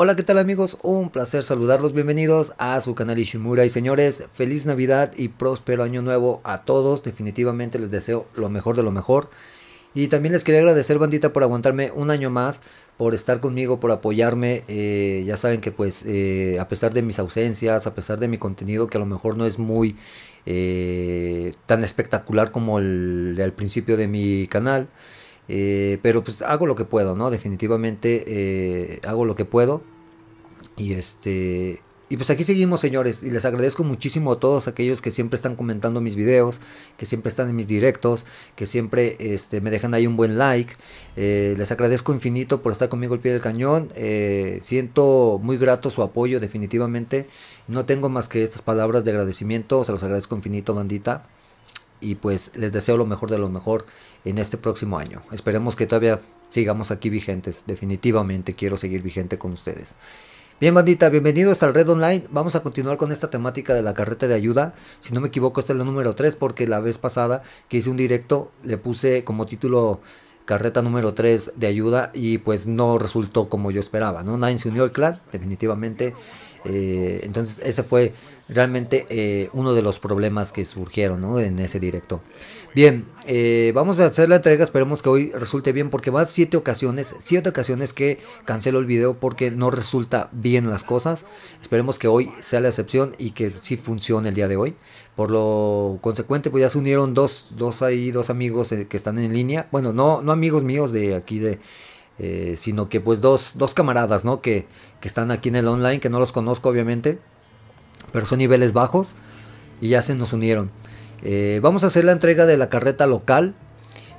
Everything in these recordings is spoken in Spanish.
Hola, ¿qué tal amigos? Un placer saludarlos, bienvenidos a su canal Ishimura y señores, feliz Navidad y próspero año nuevo a todos, definitivamente les deseo lo mejor de lo mejor. Y también les quería agradecer bandita por aguantarme un año más, por estar conmigo, por apoyarme, eh, ya saben que pues eh, a pesar de mis ausencias, a pesar de mi contenido que a lo mejor no es muy eh, tan espectacular como el al principio de mi canal, eh, pero pues hago lo que puedo, ¿no? Definitivamente eh, hago lo que puedo. Y este. Y pues aquí seguimos, señores, y les agradezco muchísimo a todos aquellos que siempre están comentando mis videos, que siempre están en mis directos, que siempre este, me dejan ahí un buen like. Eh, les agradezco infinito por estar conmigo al pie del cañón. siento muy grato su apoyo, definitivamente. No tengo más que estas palabras de agradecimiento, se los agradezco infinito, bandita y pues les deseo lo mejor de lo mejor en este próximo año. Esperemos que todavía sigamos aquí vigentes. Definitivamente quiero seguir vigente con ustedes. Bien, bandita, bienvenidos al Red Online. Vamos a continuar con esta temática de la carreta de ayuda. Si no me equivoco, esta es la número 3 porque la vez pasada que hice un directo le puse como título carreta número 3 de ayuda y pues no resultó como yo esperaba, ¿no? Nadie se unió al clan, definitivamente. Eh, entonces ese fue realmente eh, uno de los problemas que surgieron en ese directo. Bien, eh, vamos a hacer la entrega, esperemos que hoy resulte bien porque más siete ocasiones, siete ocasiones que cancelo el video porque no resulta bien las cosas. Esperemos que hoy sea la excepción y que sí funcione el día de hoy. Por lo consecuente, pues ya se unieron dos, ahí, dos amigos eh, que están en línea. Bueno, no, no amigos míos de aquí de... sino que pues dos, camaradas, ¿no? Que, que están aquí en el online, que no los conozco obviamente pero son niveles bajos y ya se nos unieron. Eh, vamos a hacer la entrega de la carreta local.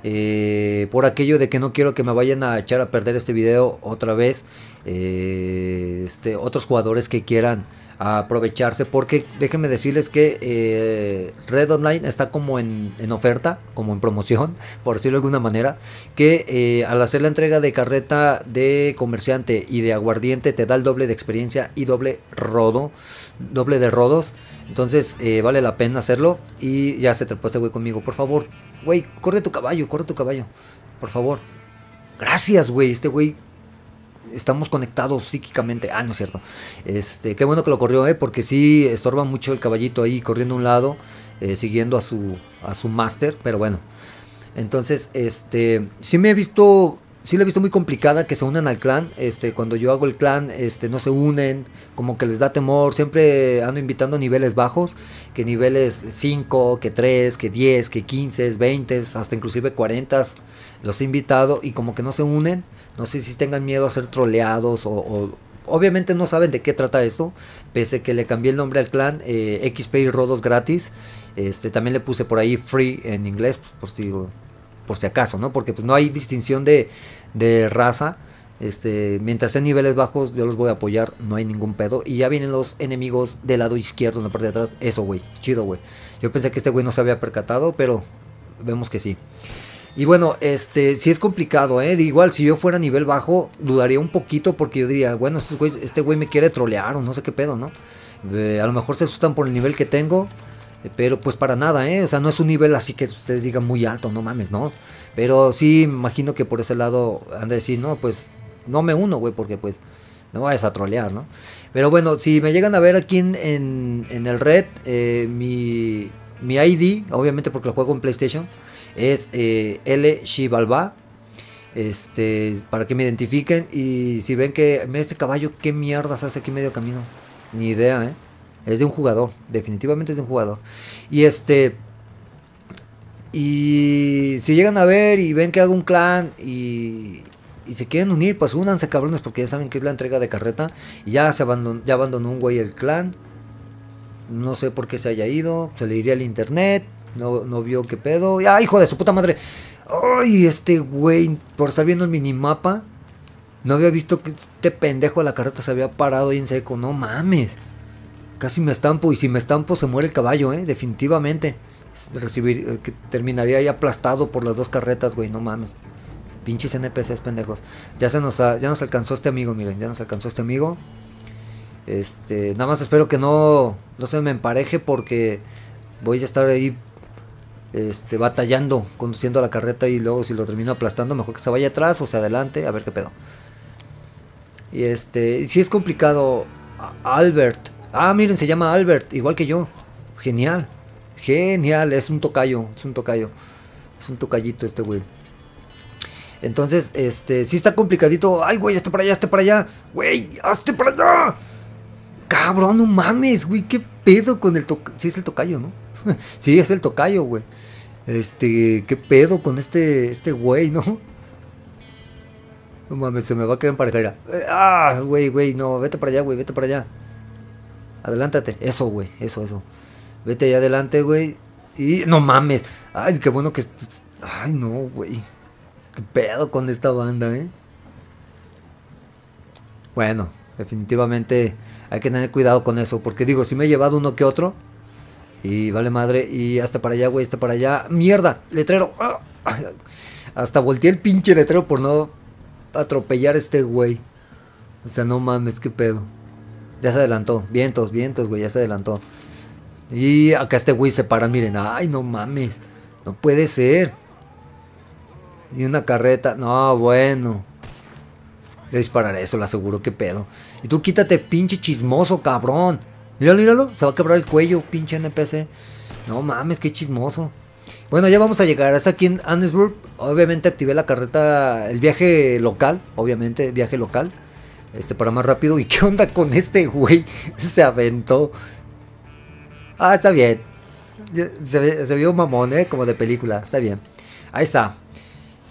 Eh, por aquello de que no quiero que me vayan a echar a perder este video otra vez. Eh, este, otros jugadores que quieran aprovecharse, porque déjenme decirles que eh, Red Online está como en, oferta, como en promoción, por decirlo de alguna manera, que eh, al hacer la entrega de carreta de comerciante y de aguardiente te da el doble de experiencia y doble rodo, doble de rodos, entonces eh, vale la pena hacerlo y ya se te este güey conmigo, por favor, güey, corre tu caballo, corre tu caballo, por favor. Gracias, güey, este güey estamos conectados psíquicamente. Ah, no es cierto. Este, qué bueno que lo corrió, ¿eh? porque sí estorba mucho el caballito ahí corriendo a un lado, eh, siguiendo a su, a su máster, pero bueno. Entonces, este, sí me he visto sí la he visto muy complicada que se unan al clan. Este, cuando yo hago el clan, este, no se unen, como que les da temor. Siempre ando invitando niveles bajos, que niveles 5, que 3, que 10, que 15, 20, hasta inclusive 40 los he invitado y como que no se unen. No sé si tengan miedo a ser troleados o, obviamente no saben de qué trata esto, pese que le cambié el nombre al clan, eh, XP y Rodos gratis. Este, también le puse por ahí free en inglés, pues, por si por si acaso, ¿no? Porque pues, no hay distinción de, raza. Este, mientras sean niveles bajos, yo los voy a apoyar, no hay ningún pedo. Y ya vienen los enemigos del lado izquierdo, en la parte de atrás. Eso, güey, chido, güey. Yo pensé que este güey no se había percatado, pero vemos que sí. Y bueno, este, Si es complicado, ¿eh? Igual, si yo fuera a nivel bajo, dudaría un poquito porque yo diría, bueno, este güey, me quiere trolear o no sé qué pedo, ¿no? Eh, a lo mejor se asustan por el nivel que tengo pero pues para nada, ¿eh? O sea, no es un nivel así que ustedes digan muy alto, no mames, ¿no? Pero sí, imagino que por ese lado han de decir, no, pues no me uno, güey, porque pues no vayas a trolear, ¿no? Pero bueno, si me llegan a ver aquí en, en, el red, eh, mi, mi ID, obviamente porque lo juego en PlayStation, es eh, L Este, para que me identifiquen. Y si ven que este caballo, qué mierdas hace aquí medio camino. Ni idea, ¿eh? Es de un jugador, definitivamente es de un jugador. Y este. Y si llegan a ver y ven que hago un clan y, y se quieren unir, pues únanse cabrones porque ya saben que es la entrega de carreta. Y ya se abandonó, ya abandonó un güey el clan. No sé por qué se haya ido. Se le iría al internet. No, no vio qué pedo. ya hijo de su puta madre! ¡Ay, este güey! Por estar viendo el minimapa. No había visto que este pendejo de la carreta se había parado ahí en seco. No mames. Casi me estampo y si me estampo se muere el caballo, ¿eh? Definitivamente. Recibir, eh, que terminaría ahí aplastado por las dos carretas, güey, no mames. Pinches NPCs pendejos. Ya se nos, ya nos alcanzó este amigo, miren, ya nos alcanzó este amigo. Este, nada más espero que no, no se me empareje porque voy a estar ahí este, batallando, conduciendo la carreta y luego si lo termino aplastando, mejor que se vaya atrás o se adelante, a ver qué pedo. Y este, si es complicado, Albert, Ah, miren, se llama Albert, igual que yo. Genial. Genial, es un tocayo, es un tocayo. Es un tocayito este güey. Entonces, este, sí está complicadito. Ay, güey, este para allá, este para allá. Güey, hazte para allá. Cabrón, no mames, güey, qué pedo con el tocayo. Sí es el tocayo, ¿no? sí, es el tocayo, güey. Este, qué pedo con este, este güey, ¿no? No mames, se me va a quedar en parejera. Eh, ah, güey, güey, no, vete para allá, güey, vete para allá. Adelántate. Eso, güey. Eso, eso. Vete ahí adelante, güey. Y no mames. Ay, qué bueno que. Ay, no, güey. Qué pedo con esta banda, eh. Bueno, definitivamente hay que tener cuidado con eso. Porque digo, si me he llevado uno que otro. Y vale madre. Y hasta para allá, güey. Hasta para allá. Mierda. Letrero. Hasta volteé el pinche letrero por no atropellar a este güey. O sea, no mames, qué pedo. Ya se adelantó. Vientos, vientos, güey, ya se adelantó. Y acá este güey se paran, miren. Ay, no mames. No puede ser. Y una carreta. No, bueno. Le dispararé eso, lo aseguro, qué pedo. Y tú quítate, pinche chismoso, cabrón. Míralo, míralo. Se va a quebrar el cuello, pinche NPC. No mames, qué chismoso. Bueno, ya vamos a llegar. Hasta aquí en Annesburg. Obviamente activé la carreta, el viaje local. Obviamente, viaje local. Este para más rápido. ¿Y qué onda con este güey? Se aventó. Ah, está bien. Se, vio mamón, ¿eh? Como de película. Está bien. Ahí está.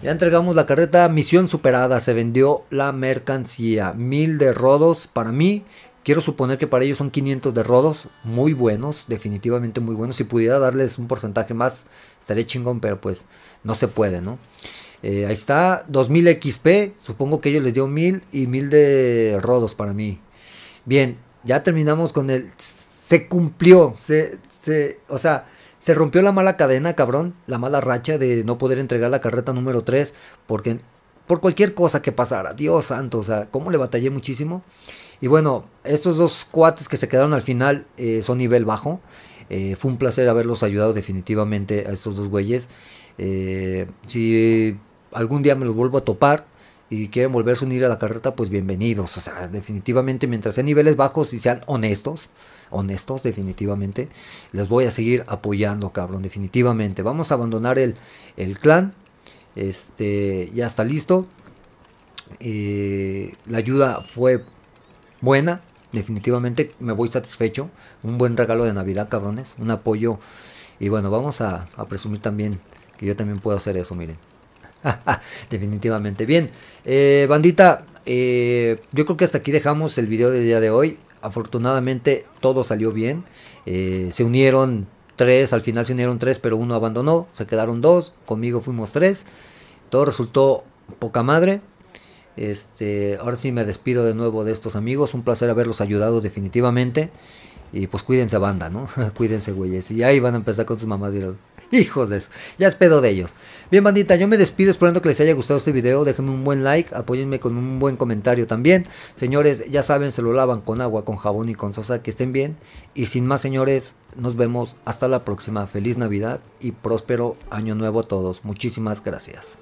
Ya entregamos la carreta. Misión superada. Se vendió la mercancía. Mil de rodos para mí. Quiero suponer que para ellos son 500 de rodos. Muy buenos. Definitivamente muy buenos. Si pudiera darles un porcentaje más, estaría chingón. Pero pues no se puede, ¿no? Eh, ahí está, 2000 XP, supongo que ellos les dio 1000 y 1000 de rodos para mí. Bien, ya terminamos con el... Se cumplió, se, o sea, se rompió la mala cadena, cabrón, la mala racha de no poder entregar la carreta número 3 porque, por cualquier cosa que pasara. Dios santo, o sea, como le batallé muchísimo. Y bueno, estos dos cuates que se quedaron al final eh, son nivel bajo. Eh, fue un placer haberlos ayudado definitivamente a estos dos güeyes. si algún día me los vuelvo a topar y quieren volverse a unir a la carreta, pues bienvenidos. O sea, definitivamente mientras sean niveles bajos y sean honestos, honestos definitivamente, les voy a seguir apoyando, cabrón, definitivamente. Vamos a abandonar el, clan. Este, ya está listo. Eh, la ayuda fue buena, definitivamente me voy satisfecho. Un buen regalo de Navidad, cabrones, un apoyo. Y bueno, vamos a presumir también que yo también puedo hacer eso, miren. Definitivamente. Bien, eh, bandita, eh, yo creo que hasta aquí dejamos el video del día de hoy. Afortunadamente todo salió bien. Eh, se unieron tres, al final se unieron tres, pero uno abandonó. Se quedaron dos, conmigo fuimos tres. Todo resultó poca madre. Este, ahora sí me despido de nuevo de estos amigos. Un placer haberlos ayudado definitivamente. Y pues cuídense banda, ¿no? cuídense, güeyes. Y ahí van a empezar con sus mamás. Hijos de eso. Ya es pedo de ellos. Bien, bandita, yo me despido esperando que les haya gustado este video. Déjenme un buen like, apóyenme con un buen comentario también. Señores, ya saben, se lo lavan con agua, con jabón y con sosa. Que estén bien. Y sin más, señores, nos vemos hasta la próxima. Feliz Navidad y próspero año nuevo a todos. Muchísimas gracias.